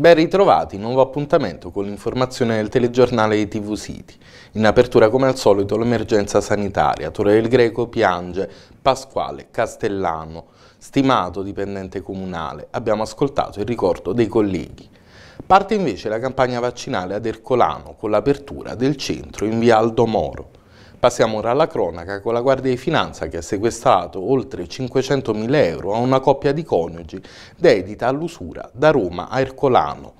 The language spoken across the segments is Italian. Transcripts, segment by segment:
Ben ritrovati, nuovo appuntamento con l'informazione del telegiornale di TV City. In apertura come al solito l'emergenza sanitaria, Torre del Greco piange, Pasquale Castellano, stimato dipendente comunale. Abbiamo ascoltato il ricordo dei colleghi. Parte invece la campagna vaccinale ad Ercolano con l'apertura del centro in via Aldo Moro. Passiamo ora alla cronaca con la Guardia di Finanza che ha sequestrato oltre 500.000 euro a una coppia di coniugi dedita all'usura da Roma a Ercolano.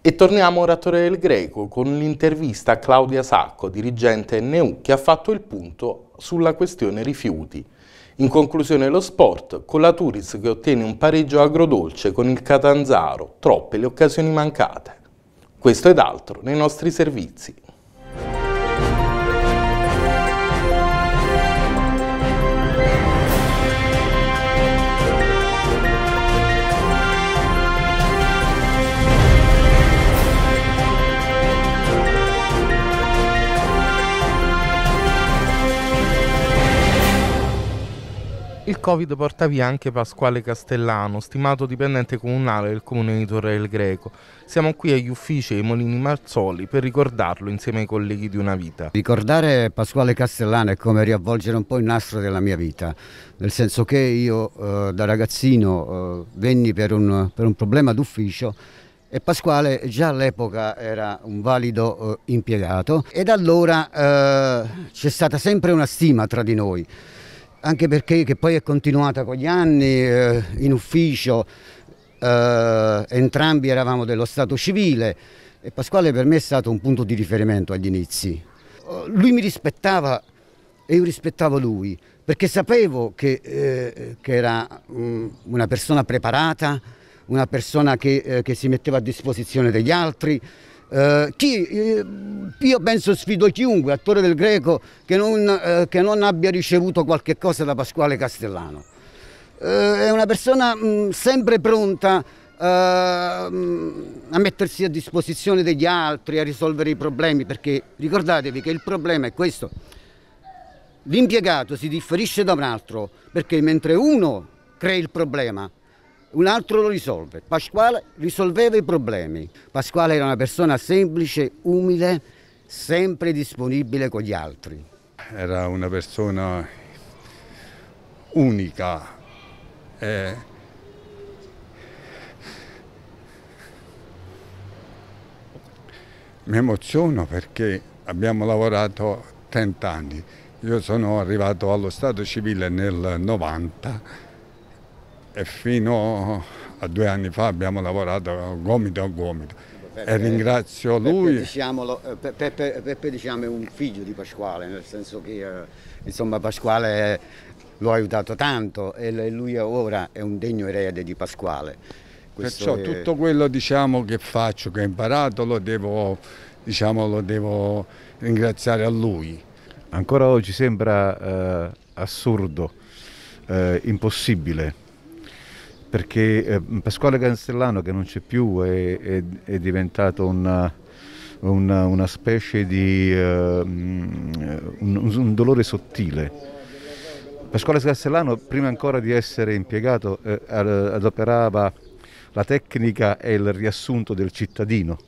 E torniamo ora a Torre del Greco con l'intervista a Claudia Sacco, dirigente NU, che ha fatto il punto sulla questione rifiuti. In conclusione lo sport, con la Turis che ottiene un pareggio agrodolce con il Catanzaro, troppe le occasioni mancate. Questo ed altro nei nostri servizi. Covid porta via anche Pasquale Castellano, stimato dipendente comunale del comune di Torre del Greco. Siamo qui agli uffici dei Molini Marzoli per ricordarlo insieme ai colleghi di una vita. Ricordare Pasquale Castellano è come riavvolgere un po' il nastro della mia vita, nel senso che io eh, da ragazzino eh, venni per un, per un problema d'ufficio e Pasquale già all'epoca era un valido eh, impiegato e da allora eh, c'è stata sempre una stima tra di noi anche perché che poi è continuata con gli anni eh, in ufficio, eh, entrambi eravamo dello Stato civile e Pasquale per me è stato un punto di riferimento agli inizi. Eh, lui mi rispettava e io rispettavo lui, perché sapevo che, eh, che era um, una persona preparata, una persona che, eh, che si metteva a disposizione degli altri, eh, chi, eh, io penso sfido chiunque, attore del greco, che non, eh, che non abbia ricevuto qualche cosa da Pasquale Castellano. Eh, è una persona mh, sempre pronta eh, a mettersi a disposizione degli altri, a risolvere i problemi, perché ricordatevi che il problema è questo. L'impiegato si differisce da un altro perché mentre uno crea il problema, un altro lo risolve. Pasquale risolveva i problemi. Pasquale era una persona semplice, umile, sempre disponibile con gli altri. Era una persona unica. Eh, mi emoziono perché abbiamo lavorato 30 anni. Io sono arrivato allo Stato civile nel 90 e fino a due anni fa abbiamo lavorato gomito a gomito. Peppe, e ringrazio lui. Peppe, eh, Peppe, Peppe diciamo, è un figlio di Pasquale, nel senso che eh, insomma, Pasquale lo ha aiutato tanto e lui ora è un degno erede di Pasquale. Questo Perciò è... tutto quello diciamo, che faccio, che ho imparato, lo devo, diciamo, lo devo ringraziare a lui. Ancora oggi sembra eh, assurdo, eh, impossibile perché eh, Pasquale Castellano che non c'è più è, è, è diventato una, una, una, specie di uh, un, un, dolore sottile. Pasquale Castellano prima ancora di essere impiegato eh, adoperava la tecnica e il riassunto del cittadino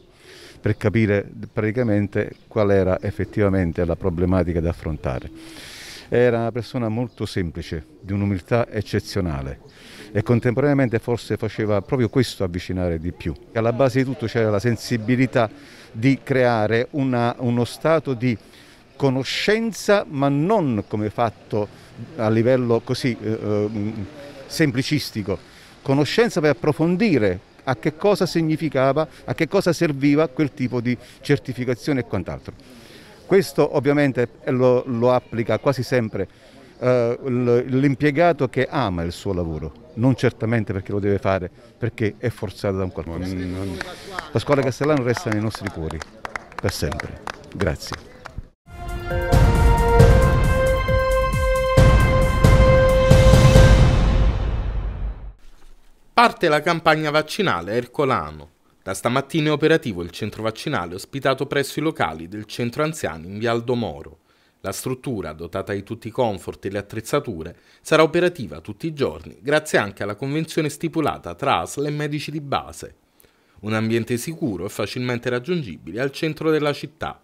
per capire praticamente qual era effettivamente la problematica da affrontare. Era una persona molto semplice, di un'umiltà eccezionale e contemporaneamente forse faceva proprio questo avvicinare di più. Alla base di tutto c'era la sensibilità di creare una, uno stato di conoscenza ma non come fatto a livello così eh, eh, semplicistico, conoscenza per approfondire a che cosa significava, a che cosa serviva quel tipo di certificazione e quant'altro. Questo ovviamente lo, lo applica quasi sempre eh, l'impiegato che ama il suo lavoro, non certamente perché lo deve fare, perché è forzato da un qualcuno. La scuola Castellano resta nei nostri cuori, per sempre. Grazie. Parte la campagna vaccinale a Ercolano. Da stamattina è operativo il centro vaccinale ospitato presso i locali del centro anziani in Vialdomoro. La struttura, dotata di tutti i comfort e le attrezzature, sarà operativa tutti i giorni grazie anche alla convenzione stipulata tra ASL e medici di base. Un ambiente sicuro e facilmente raggiungibile al centro della città.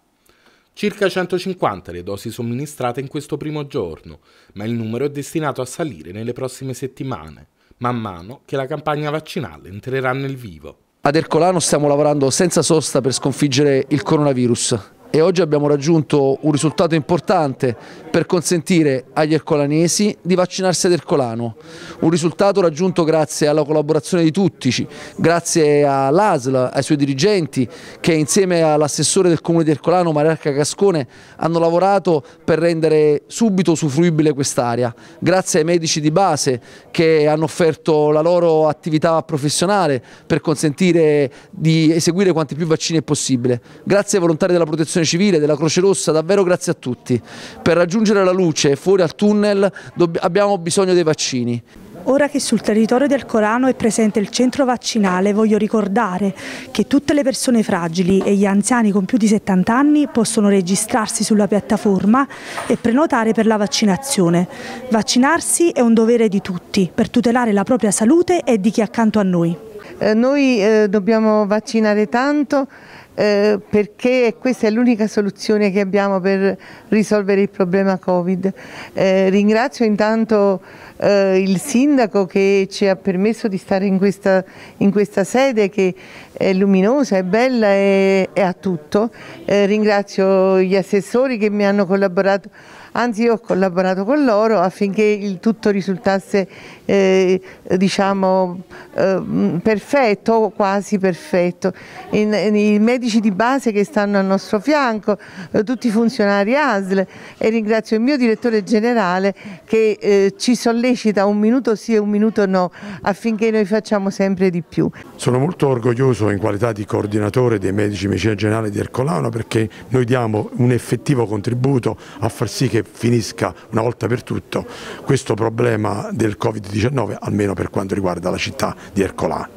Circa 150 le dosi somministrate in questo primo giorno, ma il numero è destinato a salire nelle prossime settimane, man mano che la campagna vaccinale entrerà nel vivo. Ad Ercolano stiamo lavorando senza sosta per sconfiggere il coronavirus e oggi abbiamo raggiunto un risultato importante per consentire agli ercolanesi di vaccinarsi ad Ercolano, un risultato raggiunto grazie alla collaborazione di tutti, grazie all'ASL, ai suoi dirigenti che insieme all'assessore del comune di Ercolano Mariarca Cascone hanno lavorato per rendere subito usufruibile quest'area, grazie ai medici di base che hanno offerto la loro attività professionale per consentire di eseguire quanti più vaccini è possibile, grazie ai volontari della protezione civile, della Croce Rossa, davvero grazie a tutti. Per raggiungere la luce fuori al tunnel abbiamo bisogno dei vaccini. Ora che sul territorio del Corano è presente il centro vaccinale, voglio ricordare che tutte le persone fragili e gli anziani con più di 70 anni possono registrarsi sulla piattaforma e prenotare per la vaccinazione. Vaccinarsi è un dovere di tutti per tutelare la propria salute e di chi è accanto a noi. Eh, noi eh, dobbiamo vaccinare tanto eh, perché questa è l'unica soluzione che abbiamo per risolvere il problema Covid. Eh, ringrazio intanto eh, il sindaco che ci ha permesso di stare in questa, in questa sede che è luminosa, è bella e, e ha tutto. Eh, ringrazio gli assessori che mi hanno collaborato anzi io ho collaborato con loro affinché il tutto risultasse eh, diciamo, eh, mm, perfetto quasi perfetto. In, in, I medici di base che stanno al nostro fianco, eh, tutti i funzionari ASL e ringrazio il mio direttore generale che eh, ci sollecita un minuto sì e un minuto no affinché noi facciamo sempre di più. Sono molto orgoglioso in qualità di coordinatore dei medici medicina generale di Ercolano perché noi diamo un effettivo contributo a far sì che finisca una volta per tutto questo problema del Covid-19, almeno per quanto riguarda la città di Ercolà.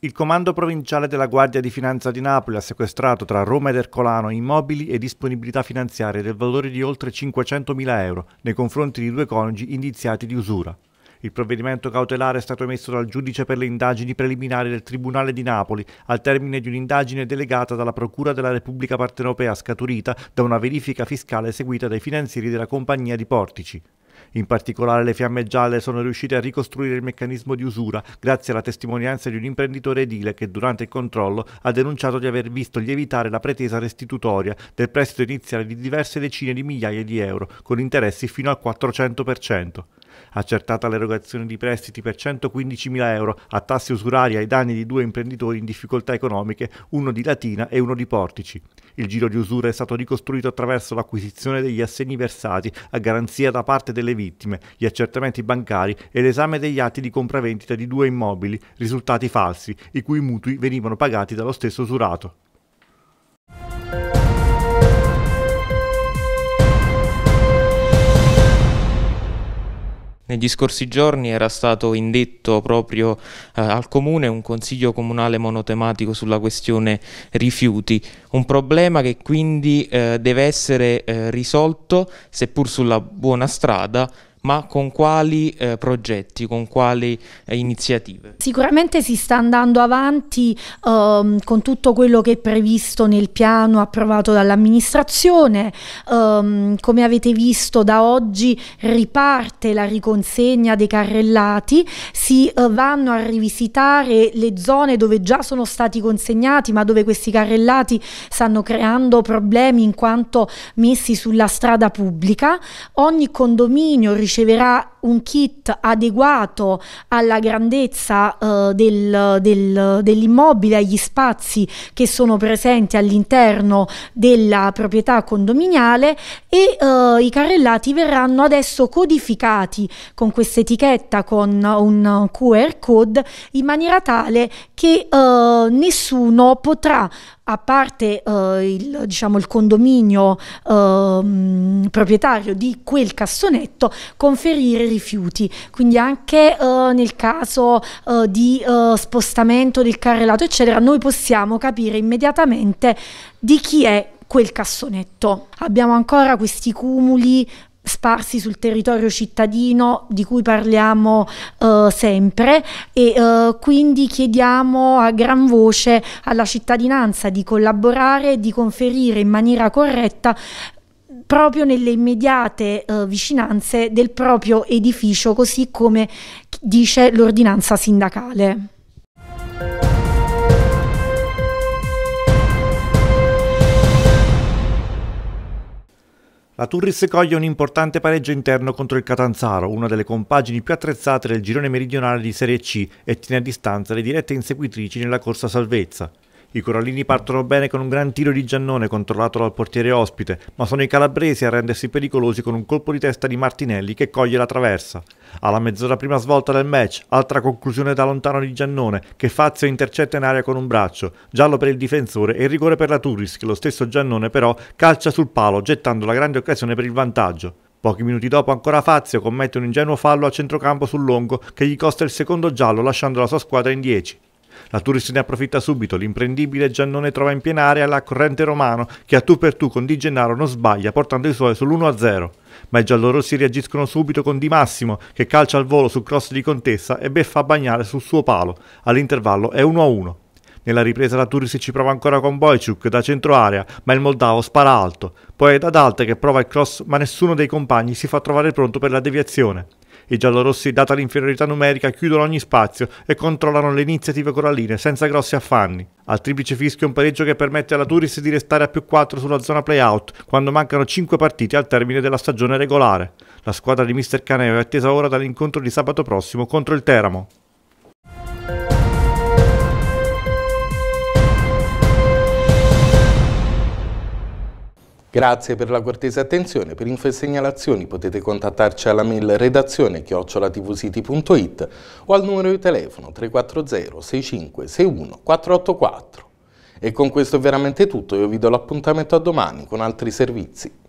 Il comando provinciale della Guardia di Finanza di Napoli ha sequestrato tra Roma ed Ercolano immobili e disponibilità finanziarie del valore di oltre 500.000 euro nei confronti di due coniugi indiziati di usura. Il provvedimento cautelare è stato emesso dal giudice per le indagini preliminari del Tribunale di Napoli, al termine di un'indagine delegata dalla Procura della Repubblica Partenopea scaturita da una verifica fiscale eseguita dai finanzieri della compagnia di Portici. In particolare le fiamme gialle sono riuscite a ricostruire il meccanismo di usura grazie alla testimonianza di un imprenditore edile che durante il controllo ha denunciato di aver visto lievitare la pretesa restitutoria del prestito iniziale di diverse decine di migliaia di euro con interessi fino al 400% accertata l'erogazione di prestiti per 115.000 euro a tassi usurari ai danni di due imprenditori in difficoltà economiche, uno di Latina e uno di Portici. Il giro di usura è stato ricostruito attraverso l'acquisizione degli assegni versati a garanzia da parte delle vittime, gli accertamenti bancari e l'esame degli atti di compravendita di due immobili, risultati falsi, i cui mutui venivano pagati dallo stesso usurato. Negli scorsi giorni era stato indetto proprio eh, al Comune un consiglio comunale monotematico sulla questione rifiuti, un problema che quindi eh, deve essere eh, risolto, seppur sulla buona strada, ma con quali eh, progetti, con quali eh, iniziative? Sicuramente si sta andando avanti ehm, con tutto quello che è previsto nel piano approvato dall'amministrazione, ehm, come avete visto da oggi riparte la riconsegna dei carrellati, si eh, vanno a rivisitare le zone dove già sono stati consegnati ma dove questi carrellati stanno creando problemi in quanto messi sulla strada pubblica, ogni condominio riceve riceverà un kit adeguato alla grandezza eh, del, del, dell'immobile, agli spazi che sono presenti all'interno della proprietà condominiale e eh, i carrellati verranno adesso codificati con questa etichetta, con un QR code, in maniera tale che eh, nessuno potrà a parte eh, il, diciamo, il, condominio eh, proprietario di quel cassonetto, conferire rifiuti. Quindi anche eh, nel caso eh, di eh, spostamento del carrellato, eccetera, noi possiamo capire immediatamente di chi è quel cassonetto. Abbiamo ancora questi cumuli sparsi sul territorio cittadino di cui parliamo uh, sempre e uh, quindi chiediamo a gran voce alla cittadinanza di collaborare, di conferire in maniera corretta proprio nelle immediate uh, vicinanze del proprio edificio, così come dice l'ordinanza sindacale. La Turris coglie un importante pareggio interno contro il Catanzaro, una delle compagini più attrezzate del girone meridionale di Serie C e tiene a distanza le dirette inseguitrici nella corsa salvezza. I corallini partono bene con un gran tiro di Giannone controllato dal portiere ospite, ma sono i calabresi a rendersi pericolosi con un colpo di testa di Martinelli che coglie la traversa. Alla mezz'ora prima svolta del match, altra conclusione da lontano di Giannone, che Fazio intercetta in aria con un braccio, giallo per il difensore e rigore per la Turris, che lo stesso Giannone però calcia sul palo, gettando la grande occasione per il vantaggio. Pochi minuti dopo ancora Fazio commette un ingenuo fallo a centrocampo sul lungo che gli costa il secondo giallo lasciando la sua squadra in 10. La Turis ne approfitta subito, l'imprendibile Giannone trova in piena area la corrente romano che a tu per tu con Di Gennaro non sbaglia portando i suoi sull'1-0. Ma i giallorossi reagiscono subito con Di Massimo che calcia al volo sul cross di Contessa e beffa a bagnare sul suo palo. All'intervallo è 1-1. Nella ripresa la Turis ci prova ancora con Boiciuk da centro area, ma il moldavo spara alto. Poi è ad Adalte che prova il cross, ma nessuno dei compagni si fa trovare pronto per la deviazione. I giallorossi, data l'inferiorità numerica, chiudono ogni spazio e controllano le iniziative coralline senza grossi affanni. Al triplice fischio un pareggio che permette alla Turis di restare a più 4 sulla zona play-out quando mancano 5 partite al termine della stagione regolare. La squadra di Mr. Caneo è attesa ora dall'incontro di sabato prossimo contro il Teramo. Grazie per la cortese attenzione, per info e segnalazioni potete contattarci alla mail redazione chiocciolatvcity.it o al numero di telefono 340 65 61 484. E con questo è veramente tutto, io vi do l'appuntamento a domani con altri servizi.